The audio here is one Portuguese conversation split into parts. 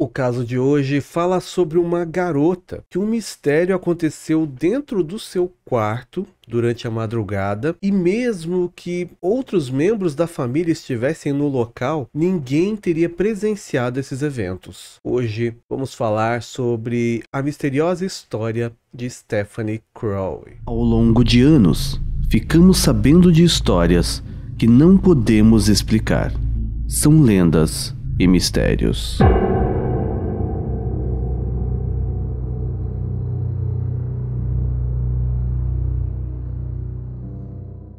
O caso de hoje fala sobre uma garota que um mistério aconteceu dentro do seu quarto durante a madrugada e mesmo que outros membros da família estivessem no local, ninguém teria presenciado esses eventos. Hoje vamos falar sobre a misteriosa história de Stephanie Crowley. Ao longo de anos, ficamos sabendo de histórias que não podemos explicar. São lendas e mistérios.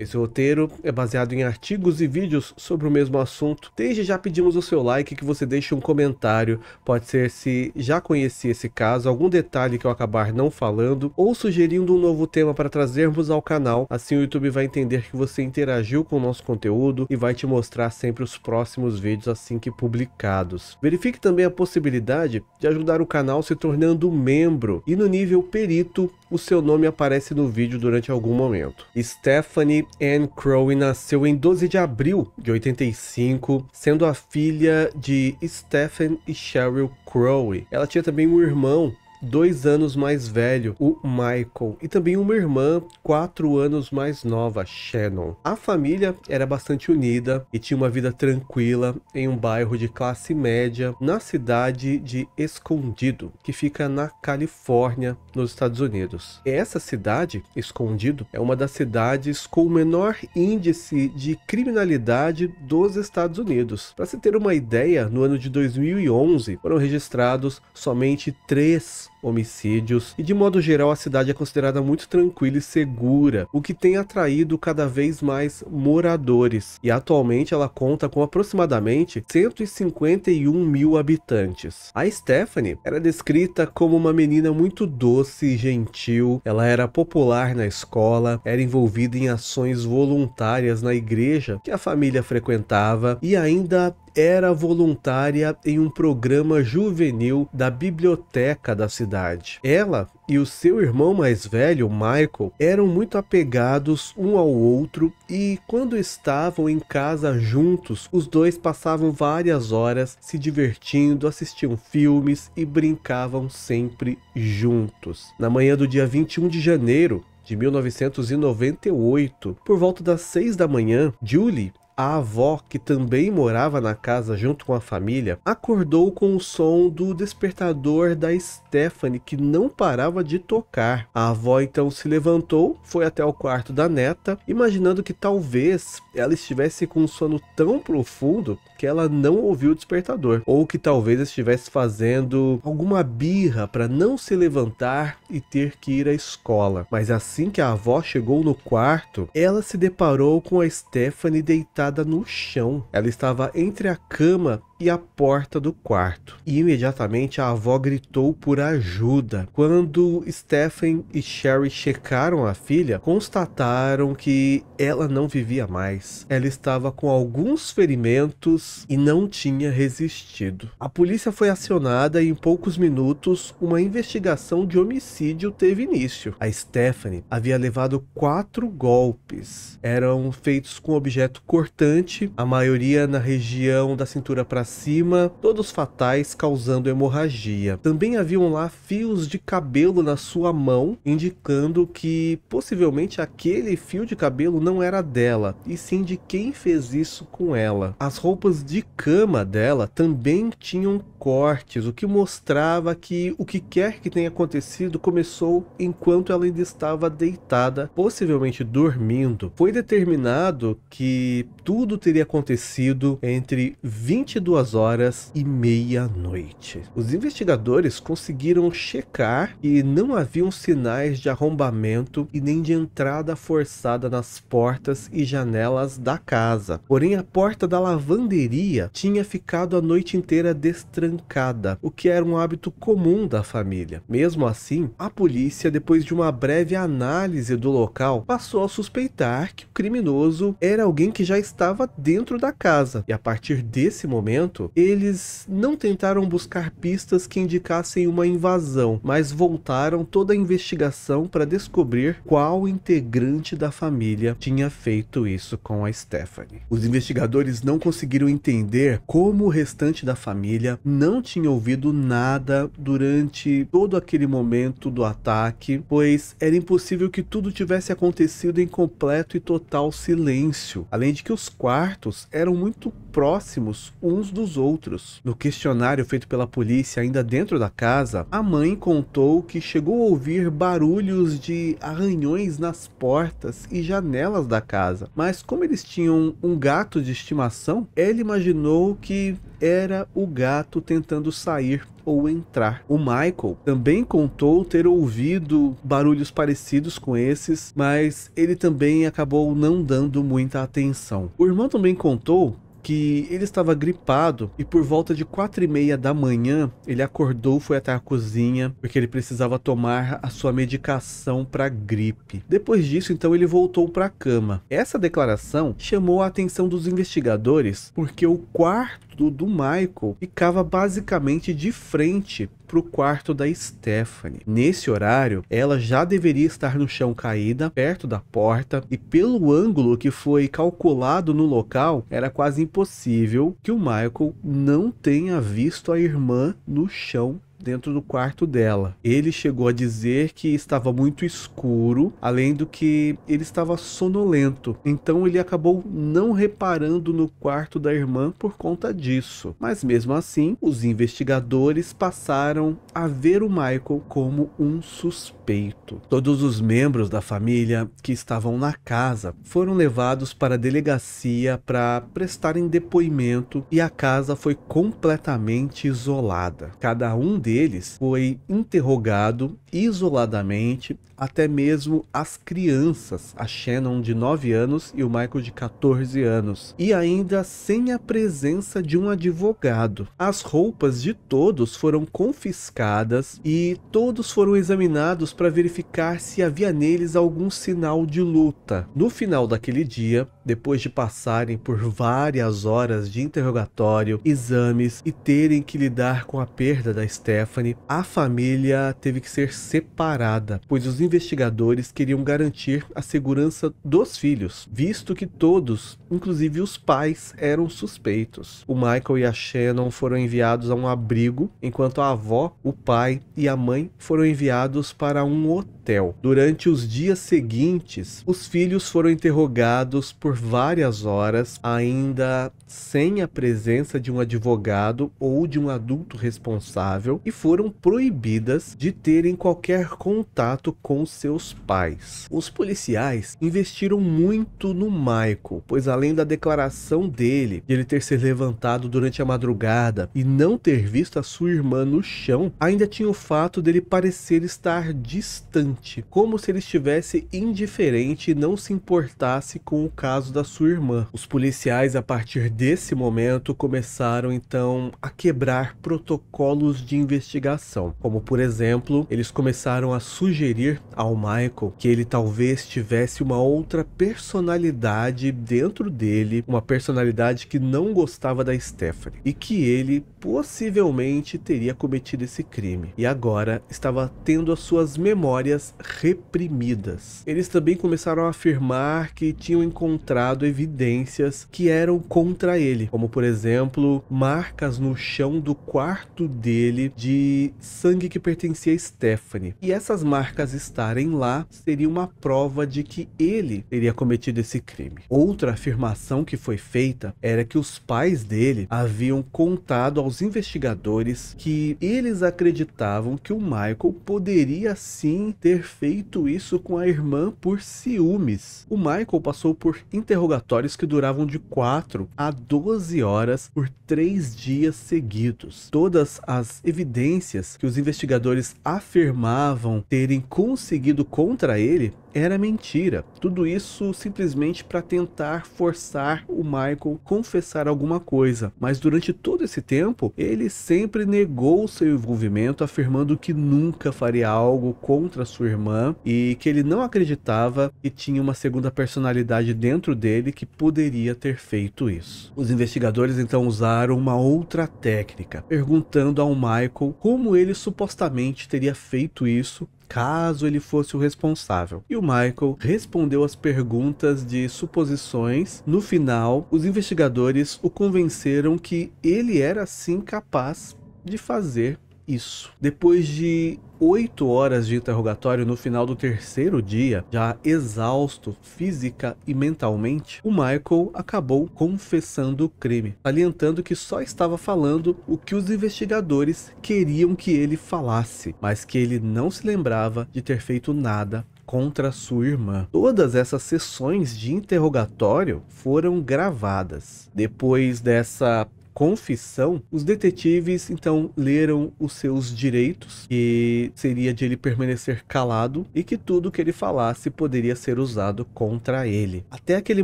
Esse roteiro é baseado em artigos e vídeos sobre o mesmo assunto. Desde já pedimos o seu like que você deixe um comentário. Pode ser se já conhecia esse caso, algum detalhe que eu acabar não falando, ou sugerindo um novo tema para trazermos ao canal. Assim o YouTube vai entender que você interagiu com o nosso conteúdo e vai te mostrar sempre os próximos vídeos assim que publicados. Verifique também a possibilidade de ajudar o canal se tornando membro e no nível perito o seu nome aparece no vídeo durante algum momento. Stephanie Anne Crowe nasceu em 12 de abril de 85, sendo a filha de Stephen e Cheryl Crowe. Ela tinha também um irmão dois anos mais velho, o Michael, e também uma irmã quatro anos mais nova, Shannon. A família era bastante unida e tinha uma vida tranquila em um bairro de classe média na cidade de Escondido, que fica na Califórnia, nos Estados Unidos. Essa cidade, Escondido, é uma das cidades com o menor índice de criminalidade dos Estados Unidos. Para se ter uma ideia, no ano de 2011 foram registrados somente três homicídios, e de modo geral a cidade é considerada muito tranquila e segura, o que tem atraído cada vez mais moradores, e atualmente ela conta com aproximadamente 151 mil habitantes. A Stephanie era descrita como uma menina muito doce e gentil, ela era popular na escola, era envolvida em ações voluntárias na igreja que a família frequentava e ainda era voluntária em um programa juvenil da biblioteca da cidade. Ela e o seu irmão mais velho, Michael, eram muito apegados um ao outro e quando estavam em casa juntos, os dois passavam várias horas se divertindo, assistiam filmes e brincavam sempre juntos. Na manhã do dia 21 de janeiro, de 1998, por volta das 6 da manhã, Julie a avó, que também morava na casa junto com a família, acordou com o som do despertador da Stephanie, que não parava de tocar. A avó então se levantou, foi até o quarto da neta, imaginando que talvez ela estivesse com um sono tão profundo que ela não ouviu o despertador, ou que talvez estivesse fazendo alguma birra para não se levantar e ter que ir à escola. Mas assim que a avó chegou no quarto, ela se deparou com a Stephanie deitada jogada no chão. Ela estava entre a cama e a porta do quarto. E imediatamente a avó gritou por ajuda. Quando Stephen e Sherry checaram a filha, constataram que ela não vivia mais. Ela estava com alguns ferimentos e não tinha resistido. A polícia foi acionada e em poucos minutos uma investigação de homicídio teve início. A Stephanie havia levado quatro golpes. Eram feitos com objeto cortante, a maioria na região da cintura para cima, todos fatais, causando hemorragia. Também haviam lá fios de cabelo na sua mão, indicando que possivelmente aquele fio de cabelo não era dela, e sim de quem fez isso com ela. As roupas de cama dela também tinham cortes, o que mostrava que o que quer que tenha acontecido começou enquanto ela ainda estava deitada, possivelmente dormindo. Foi determinado que tudo teria acontecido entre 22 duas horas e meia-noite. Os investigadores conseguiram checar e não haviam sinais de arrombamento e nem de entrada forçada nas portas e janelas da casa. Porém, a porta da lavanderia tinha ficado a noite inteira destrancada, o que era um hábito comum da família. Mesmo assim, a polícia, depois de uma breve análise do local, passou a suspeitar que o criminoso era alguém que já estava dentro da casa, e a partir desse momento, momento, eles não tentaram buscar pistas que indicassem uma invasão, mas voltaram toda a investigação para descobrir qual integrante da família tinha feito isso com a Stephanie. Os investigadores não conseguiram entender como o restante da família não tinha ouvido nada durante todo aquele momento do ataque, pois era impossível que tudo tivesse acontecido em completo e total silêncio, além de que os quartos eram muito próximos uns dos dos outros. No questionário feito pela polícia ainda dentro da casa, a mãe contou que chegou a ouvir barulhos de arranhões nas portas e janelas da casa, mas como eles tinham um gato de estimação, ela imaginou que era o gato tentando sair ou entrar. O Michael também contou ter ouvido barulhos parecidos com esses, mas ele também acabou não dando muita atenção. O irmão também contou que ele estava gripado e por volta de quatro e meia da manhã ele acordou, foi até a cozinha porque ele precisava tomar a sua medicação para gripe. Depois disso, então ele voltou para a cama. Essa declaração chamou a atenção dos investigadores porque o quarto do Michael ficava basicamente de frente para o quarto da Stephanie. Nesse horário, ela já deveria estar no chão caída, perto da porta, e pelo ângulo que foi calculado no local, era quase impossível que o Michael não tenha visto a irmã no chão dentro do quarto dela. Ele chegou a dizer que estava muito escuro, além do que ele estava sonolento. Então ele acabou não reparando no quarto da irmã por conta disso. Mas mesmo assim, os investigadores passaram a ver o Michael como um suspeito. Todos os membros da família que estavam na casa foram levados para a delegacia para prestarem depoimento e a casa foi completamente isolada. Cada um deles foi interrogado isoladamente, até mesmo as crianças, a Shannon de 9 anos e o Michael de 14 anos, e ainda sem a presença de um advogado. As roupas de todos foram confiscadas e todos foram examinados para verificar se havia neles algum sinal de luta. No final daquele dia, depois de passarem por várias horas de interrogatório, exames e terem que lidar com a perda da estela Stephanie, a família teve que ser separada, pois os investigadores queriam garantir a segurança dos filhos, visto que todos, inclusive os pais, eram suspeitos. O Michael e a Shannon foram enviados a um abrigo, enquanto a avó, o pai e a mãe foram enviados para um hotel. Durante os dias seguintes, os filhos foram interrogados por várias horas, ainda sem a presença de um advogado ou de um adulto responsável, e foram proibidas de terem qualquer contato com seus pais. Os policiais investiram muito no Michael, pois além da declaração dele de ele ter se levantado durante a madrugada e não ter visto a sua irmã no chão, ainda tinha o fato dele parecer estar distante, como se ele estivesse indiferente e não se importasse com o caso da sua irmã. Os policiais, a partir desse momento, começaram então a quebrar protocolos de investigação investigação, como por exemplo, eles começaram a sugerir ao Michael que ele talvez tivesse uma outra personalidade dentro dele, uma personalidade que não gostava da Stephanie e que ele possivelmente teria cometido esse crime e agora estava tendo as suas memórias reprimidas. Eles também começaram a afirmar que tinham encontrado evidências que eram contra ele, como por exemplo, marcas no chão do quarto dele de de sangue que pertencia a Stephanie. E essas marcas estarem lá seria uma prova de que ele teria cometido esse crime. Outra afirmação que foi feita era que os pais dele haviam contado aos investigadores que eles acreditavam que o Michael poderia sim ter feito isso com a irmã por ciúmes. O Michael passou por interrogatórios que duravam de 4 a 12 horas por 3 dias seguidos. Todas as evidências evidências que os investigadores afirmavam terem conseguido contra ele era mentira. Tudo isso simplesmente para tentar forçar o Michael confessar alguma coisa. Mas durante todo esse tempo, ele sempre negou seu envolvimento, afirmando que nunca faria algo contra sua irmã e que ele não acreditava que tinha uma segunda personalidade dentro dele que poderia ter feito isso. Os investigadores então usaram uma outra técnica, perguntando ao Michael como ele supostamente teria feito isso caso ele fosse o responsável. E o Michael respondeu às perguntas de suposições. No final, os investigadores o convenceram que ele era sim capaz de fazer isso. Depois de oito horas de interrogatório no final do terceiro dia, já exausto física e mentalmente, o Michael acabou confessando o crime, salientando que só estava falando o que os investigadores queriam que ele falasse, mas que ele não se lembrava de ter feito nada contra sua irmã. Todas essas sessões de interrogatório foram gravadas. Depois dessa confissão, os detetives então leram os seus direitos, que seria de ele permanecer calado e que tudo que ele falasse poderia ser usado contra ele. Até aquele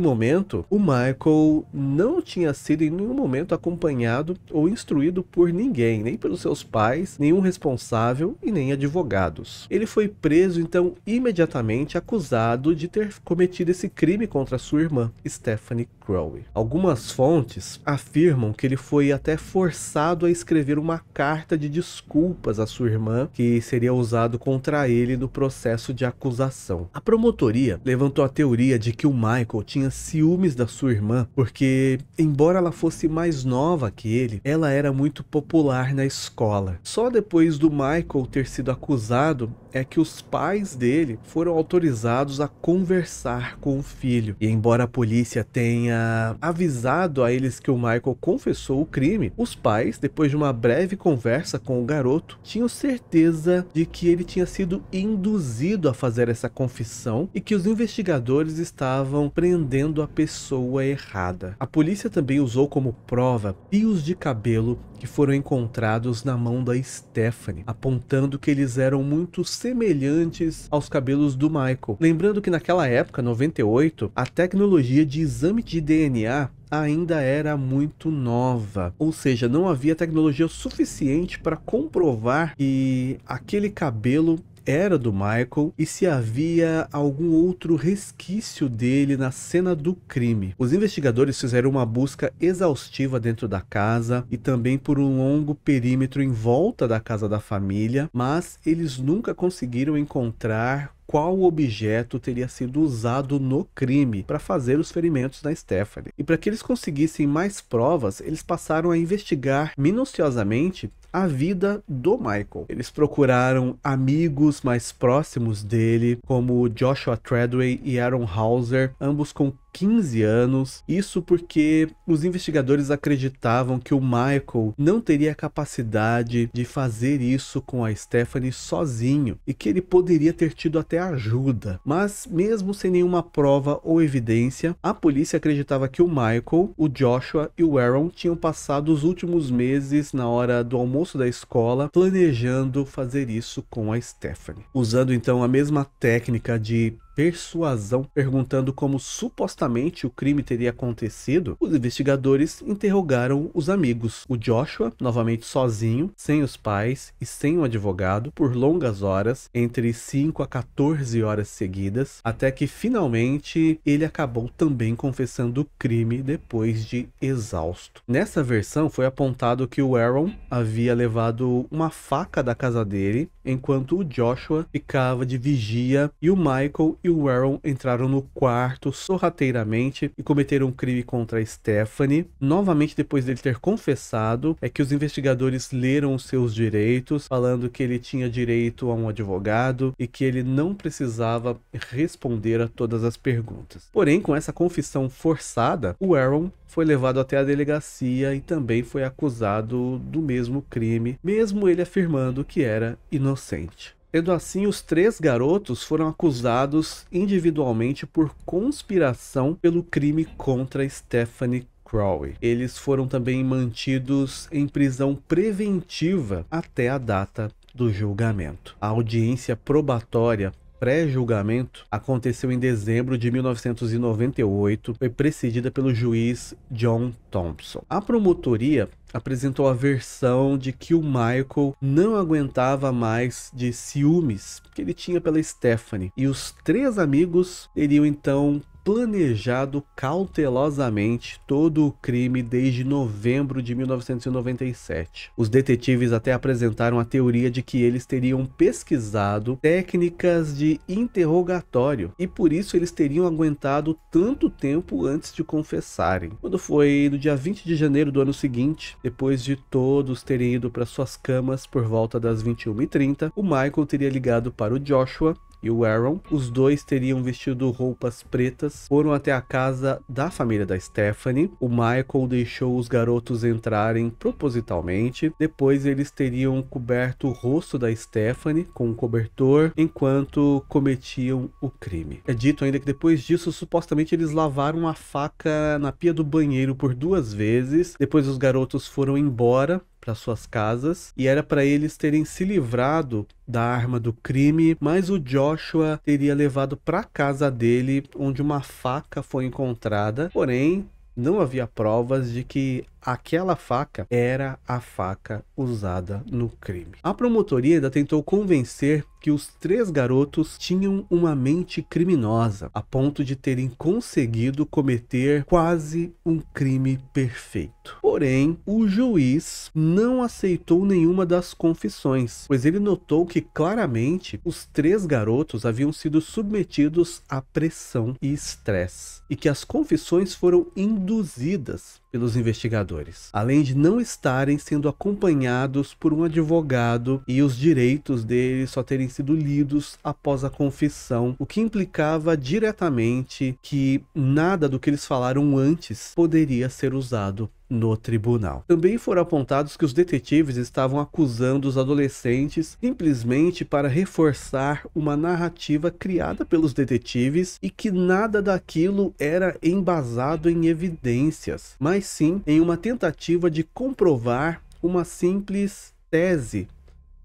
momento, o Michael não tinha sido em nenhum momento acompanhado ou instruído por ninguém, nem pelos seus pais, nenhum responsável e nem advogados. Ele foi preso então imediatamente acusado de ter cometido esse crime contra sua irmã, Stephanie Crowley. Algumas fontes afirmam que ele foi até forçado a escrever uma carta de desculpas à sua irmã, que seria usado contra ele no processo de acusação. A promotoria levantou a teoria de que o Michael tinha ciúmes da sua irmã, porque, embora ela fosse mais nova que ele, ela era muito popular na escola. Só depois do Michael ter sido acusado é que os pais dele foram autorizados a conversar com o filho. E embora a polícia tenha avisado a eles que o Michael confessou confessou o crime, os pais, depois de uma breve conversa com o garoto, tinham certeza de que ele tinha sido induzido a fazer essa confissão e que os investigadores estavam prendendo a pessoa errada. A polícia também usou como prova fios de cabelo que foram encontrados na mão da Stephanie, apontando que eles eram muito semelhantes aos cabelos do Michael. Lembrando que naquela época, 98, a tecnologia de exame de DNA ainda era muito nova, ou seja, não havia tecnologia suficiente para comprovar que aquele cabelo era do Michael e se havia algum outro resquício dele na cena do crime. Os investigadores fizeram uma busca exaustiva dentro da casa e também por um longo perímetro em volta da casa da família, mas eles nunca conseguiram encontrar qual objeto teria sido usado no crime para fazer os ferimentos na Stephanie. E para que eles conseguissem mais provas, eles passaram a investigar minuciosamente a vida do Michael. Eles procuraram amigos mais próximos dele, como Joshua Treadway e Aaron Hauser, ambos com 15 anos. Isso porque os investigadores acreditavam que o Michael não teria a capacidade de fazer isso com a Stephanie sozinho e que ele poderia ter tido até ajuda. Mas mesmo sem nenhuma prova ou evidência, a polícia acreditava que o Michael, o Joshua e o Aaron tinham passado os últimos meses na hora do almoço da escola planejando fazer isso com a Stephanie. Usando então a mesma técnica de persuasão, perguntando como supostamente o crime teria acontecido, os investigadores interrogaram os amigos. O Joshua, novamente sozinho, sem os pais e sem um advogado, por longas horas, entre 5 a 14 horas seguidas, até que finalmente ele acabou também confessando o crime depois de exausto. Nessa versão foi apontado que o Aaron havia levado uma faca da casa dele, enquanto o Joshua ficava de vigia e o Michael e o Aaron entraram no quarto sorrateiramente e cometeram um crime contra Stephanie. Novamente, depois dele ter confessado, é que os investigadores leram os seus direitos, falando que ele tinha direito a um advogado e que ele não precisava responder a todas as perguntas. Porém, com essa confissão forçada, o Aaron foi levado até a delegacia e também foi acusado do mesmo crime, mesmo ele afirmando que era inocente. Sendo assim, os três garotos foram acusados individualmente por conspiração pelo crime contra Stephanie Crowley. Eles foram também mantidos em prisão preventiva até a data do julgamento. A audiência probatória pré-julgamento aconteceu em dezembro de 1998, foi precedida pelo juiz John Thompson. A promotoria apresentou a versão de que o Michael não aguentava mais de ciúmes que ele tinha pela Stephanie e os três amigos teriam então planejado cautelosamente todo o crime desde novembro de 1997. Os detetives até apresentaram a teoria de que eles teriam pesquisado técnicas de interrogatório e por isso eles teriam aguentado tanto tempo antes de confessarem. Quando foi no dia 20 de janeiro do ano seguinte, depois de todos terem ido para suas camas por volta das 21h30, o Michael teria ligado para o Joshua e o Aaron. Os dois teriam vestido roupas pretas, foram até a casa da família da Stephanie. O Michael deixou os garotos entrarem propositalmente. Depois eles teriam coberto o rosto da Stephanie com um cobertor enquanto cometiam o crime. É dito ainda que depois disso, supostamente eles lavaram a faca na pia do banheiro por duas vezes. Depois os garotos foram embora para suas casas e era para eles terem se livrado da arma do crime, mas o Joshua teria levado para casa dele onde uma faca foi encontrada, porém não havia provas de que aquela faca era a faca usada no crime. A promotoria ainda tentou convencer que os três garotos tinham uma mente criminosa, a ponto de terem conseguido cometer quase um crime perfeito. Porém, o juiz não aceitou nenhuma das confissões, pois ele notou que claramente os três garotos haviam sido submetidos a pressão e estresse, e que as confissões foram induzidas pelos investigadores, além de não estarem sendo acompanhados por um advogado e os direitos deles só terem sido lidos após a confissão, o que implicava diretamente que nada do que eles falaram antes poderia ser usado no tribunal. Também foram apontados que os detetives estavam acusando os adolescentes simplesmente para reforçar uma narrativa criada pelos detetives e que nada daquilo era embasado em evidências, mas sim em uma tentativa de comprovar uma simples tese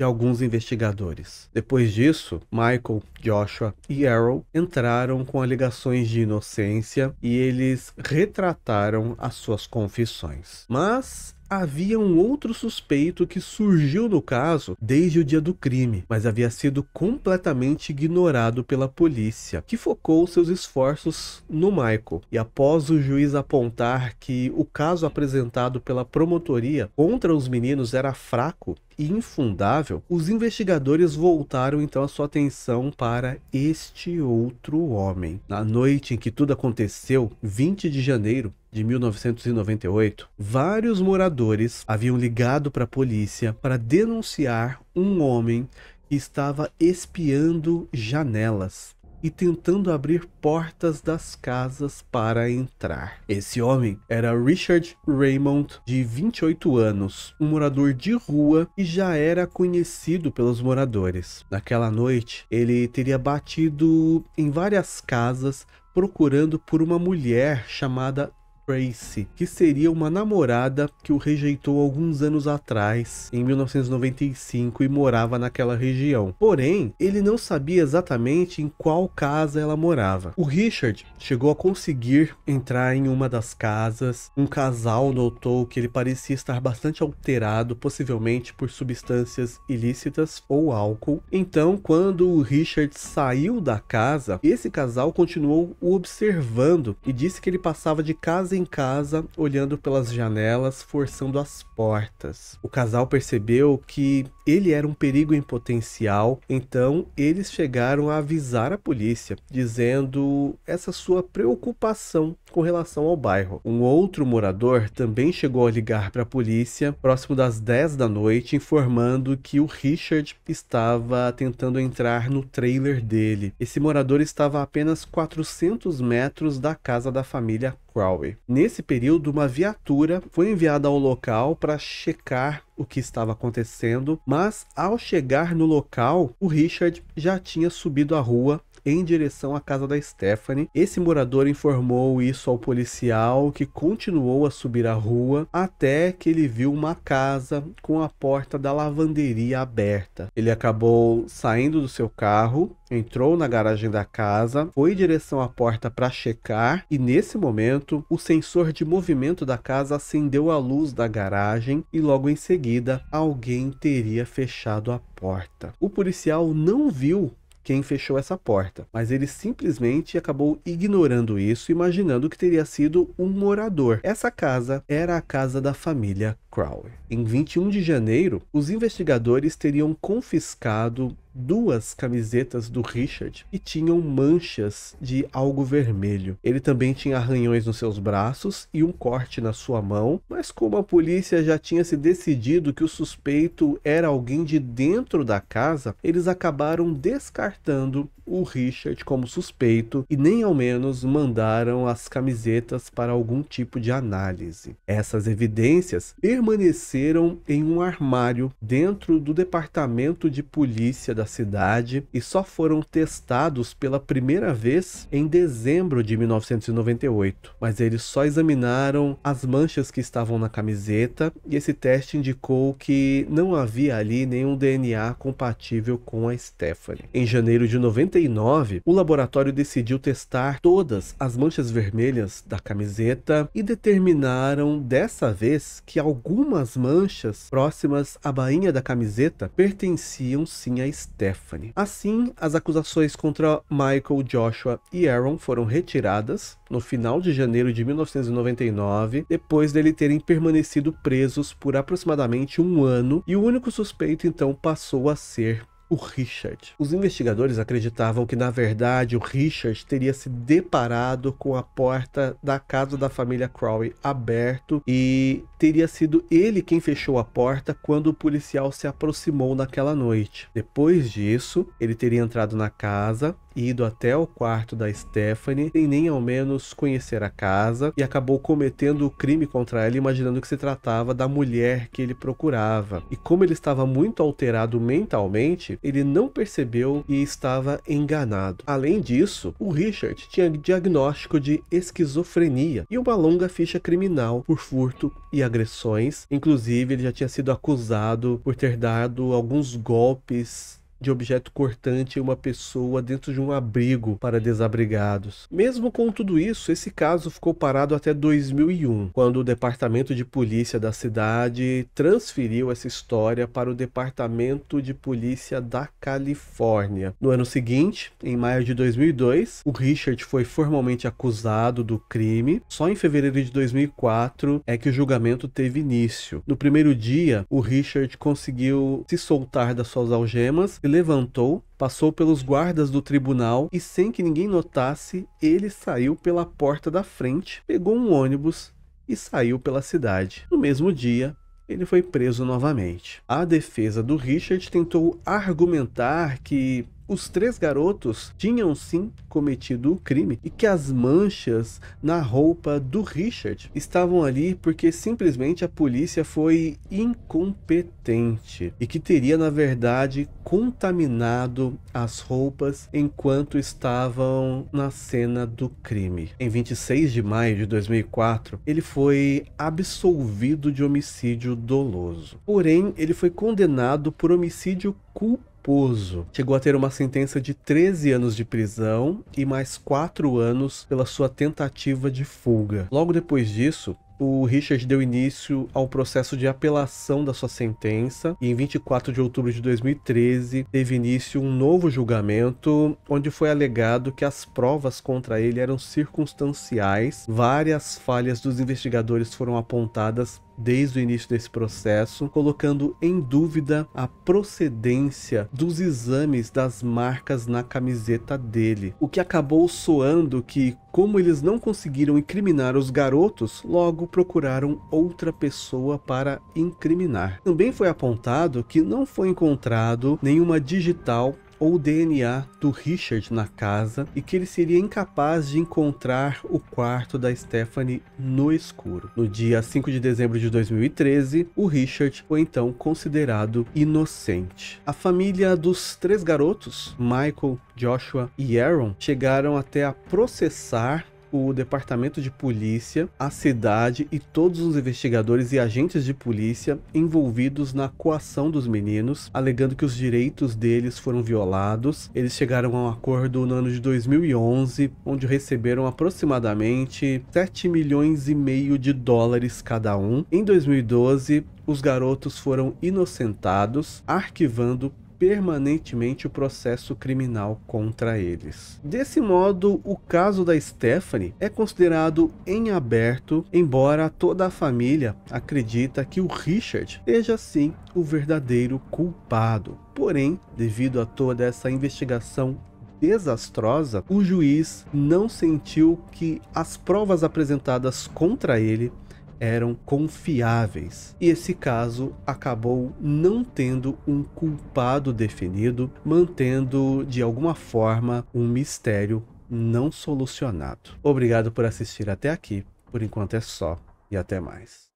de alguns investigadores. Depois disso, Michael, Joshua e Errol entraram com alegações de inocência e eles retrataram as suas confissões. Mas havia um outro suspeito que surgiu no caso desde o dia do crime, mas havia sido completamente ignorado pela polícia, que focou seus esforços no Michael. E após o juiz apontar que o caso apresentado pela promotoria contra os meninos era fraco, e infundável, os investigadores voltaram então a sua atenção para este outro homem. Na noite em que tudo aconteceu, 20 de janeiro, de 1998, vários moradores haviam ligado para a polícia para denunciar um homem que estava espiando janelas e tentando abrir portas das casas para entrar. Esse homem era Richard Raymond, de 28 anos, um morador de rua e já era conhecido pelos moradores. Naquela noite, ele teria batido em várias casas procurando por uma mulher chamada Tracy, que seria uma namorada que o rejeitou alguns anos atrás, em 1995, e morava naquela região. Porém, ele não sabia exatamente em qual casa ela morava. O Richard chegou a conseguir entrar em uma das casas. Um casal notou que ele parecia estar bastante alterado, possivelmente por substâncias ilícitas ou álcool. Então, quando o Richard saiu da casa, esse casal continuou o observando e disse que ele passava de casa em em casa, olhando pelas janelas, forçando as portas. O casal percebeu que ele era um perigo em potencial, então eles chegaram a avisar a polícia, dizendo essa sua preocupação com relação ao bairro. Um outro morador também chegou a ligar para a polícia próximo das 10 da noite, informando que o Richard estava tentando entrar no trailer dele. Esse morador estava a apenas 400 metros da casa da família Crowley. Nesse período, uma viatura foi enviada ao local para checar o que estava acontecendo, mas ao chegar no local, o Richard já tinha subido a rua em direção à casa da Stephanie. Esse morador informou isso ao policial, que continuou a subir a rua até que ele viu uma casa com a porta da lavanderia aberta. Ele acabou saindo do seu carro, entrou na garagem da casa, foi em direção à porta para checar e nesse momento o sensor de movimento da casa acendeu a luz da garagem e logo em seguida alguém teria fechado a porta. O policial não viu quem fechou essa porta, mas ele simplesmente acabou ignorando isso, imaginando que teria sido um morador. Essa casa era a casa da família Crowley. Em 21 de janeiro, os investigadores teriam confiscado duas camisetas do Richard e tinham manchas de algo vermelho. Ele também tinha arranhões nos seus braços e um corte na sua mão, mas como a polícia já tinha se decidido que o suspeito era alguém de dentro da casa, eles acabaram descartando o Richard como suspeito e nem ao menos mandaram as camisetas para algum tipo de análise. Essas evidências permaneceram em um armário dentro do departamento de polícia da cidade e só foram testados pela primeira vez em dezembro de 1998. Mas eles só examinaram as manchas que estavam na camiseta e esse teste indicou que não havia ali nenhum DNA compatível com a Stephanie. Em janeiro de 99, o laboratório decidiu testar todas as manchas vermelhas da camiseta e determinaram dessa vez que algum algumas manchas próximas à bainha da camiseta pertenciam sim a Stephanie. Assim, as acusações contra Michael, Joshua e Aaron foram retiradas no final de janeiro de 1999, depois dele terem permanecido presos por aproximadamente um ano, e o único suspeito então passou a ser o Richard. Os investigadores acreditavam que, na verdade, o Richard teria se deparado com a porta da casa da família Crowley aberto e teria sido ele quem fechou a porta quando o policial se aproximou naquela noite. Depois disso, ele teria entrado na casa, ido até o quarto da Stephanie, sem nem ao menos conhecer a casa, e acabou cometendo o crime contra ela, imaginando que se tratava da mulher que ele procurava. E como ele estava muito alterado mentalmente, ele não percebeu e estava enganado. Além disso, o Richard tinha diagnóstico de esquizofrenia e uma longa ficha criminal por furto e agressões. Inclusive, ele já tinha sido acusado por ter dado alguns golpes de objeto cortante em uma pessoa dentro de um abrigo para desabrigados. Mesmo com tudo isso, esse caso ficou parado até 2001, quando o departamento de polícia da cidade transferiu essa história para o departamento de polícia da Califórnia. No ano seguinte, em maio de 2002, o Richard foi formalmente acusado do crime. Só em fevereiro de 2004 é que o julgamento teve início. No primeiro dia, o Richard conseguiu se soltar das suas algemas e levantou, passou pelos guardas do tribunal e, sem que ninguém notasse, ele saiu pela porta da frente, pegou um ônibus e saiu pela cidade. No mesmo dia, ele foi preso novamente. A defesa do Richard tentou argumentar que os três garotos tinham sim cometido o crime e que as manchas na roupa do Richard estavam ali porque simplesmente a polícia foi incompetente e que teria na verdade contaminado as roupas enquanto estavam na cena do crime. Em 26 de maio de 2004, ele foi absolvido de homicídio doloso. Porém, ele foi condenado por homicídio culposo Raposo. Chegou a ter uma sentença de 13 anos de prisão e mais 4 anos pela sua tentativa de fuga. Logo depois disso, o Richard deu início ao processo de apelação da sua sentença e em 24 de outubro de 2013 teve início um novo julgamento onde foi alegado que as provas contra ele eram circunstanciais, várias falhas dos investigadores foram apontadas desde o início desse processo, colocando em dúvida a procedência dos exames das marcas na camiseta dele, o que acabou soando que como eles não conseguiram incriminar os garotos, logo procuraram outra pessoa para incriminar. Também foi apontado que não foi encontrado nenhuma digital ou o DNA do Richard na casa e que ele seria incapaz de encontrar o quarto da Stephanie no escuro. No dia 5 de dezembro de 2013, o Richard foi então considerado inocente. A família dos três garotos, Michael, Joshua e Aaron, chegaram até a processar o departamento de polícia, a cidade e todos os investigadores e agentes de polícia envolvidos na coação dos meninos, alegando que os direitos deles foram violados. Eles chegaram a um acordo no ano de 2011, onde receberam aproximadamente 7 milhões e meio de dólares cada um. Em 2012, os garotos foram inocentados, arquivando permanentemente o processo criminal contra eles. Desse modo, o caso da Stephanie é considerado em aberto, embora toda a família acredita que o Richard seja sim o verdadeiro culpado. Porém, devido a toda essa investigação desastrosa, o juiz não sentiu que as provas apresentadas contra ele eram confiáveis. E esse caso acabou não tendo um culpado definido, mantendo de alguma forma um mistério não solucionado. Obrigado por assistir até aqui. Por enquanto é só e até mais.